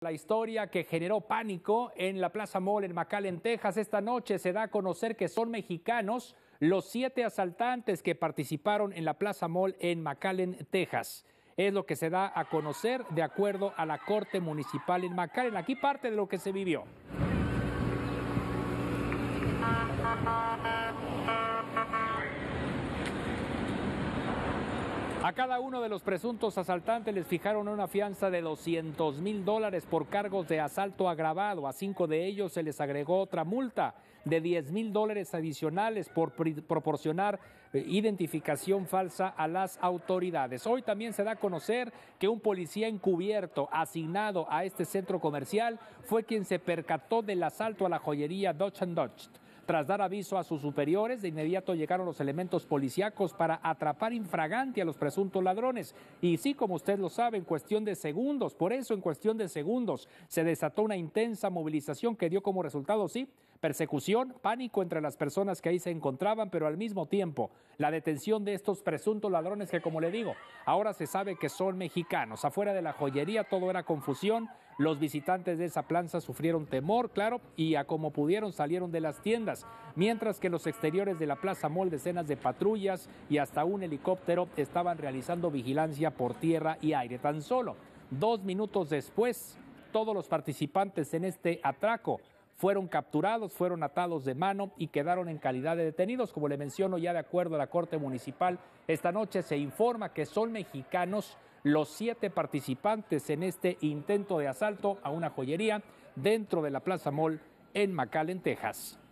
La historia que generó pánico en la Plaza Mall en McAllen, Texas, esta noche se da a conocer que son mexicanos los siete asaltantes que participaron en la Plaza Mall en McAllen, Texas. Es lo que se da a conocer de acuerdo a la Corte Municipal en McAllen. Aquí parte de lo que se vivió. A cada uno de los presuntos asaltantes les fijaron una fianza de 200 mil dólares por cargos de asalto agravado. A cinco de ellos se les agregó otra multa de 10 mil dólares adicionales por proporcionar eh, identificación falsa a las autoridades. Hoy también se da a conocer que un policía encubierto asignado a este centro comercial fue quien se percató del asalto a la joyería Dutch Dodge. Tras dar aviso a sus superiores, de inmediato llegaron los elementos policíacos para atrapar infragante a los presuntos ladrones. Y sí, como usted lo sabe, en cuestión de segundos, por eso en cuestión de segundos, se desató una intensa movilización que dio como resultado, sí, persecución, pánico entre las personas que ahí se encontraban, pero al mismo tiempo la detención de estos presuntos ladrones que, como le digo, ahora se sabe que son mexicanos. Afuera de la joyería todo era confusión, los visitantes de esa plaza sufrieron temor, claro, y a como pudieron salieron de las tiendas, mientras que los exteriores de la Plaza Mall decenas de patrullas y hasta un helicóptero estaban realizando vigilancia por tierra y aire. Tan solo dos minutos después, todos los participantes en este atraco fueron capturados, fueron atados de mano y quedaron en calidad de detenidos. Como le menciono ya de acuerdo a la Corte Municipal, esta noche se informa que son mexicanos los siete participantes en este intento de asalto a una joyería dentro de la Plaza Mall en McAllen, Texas.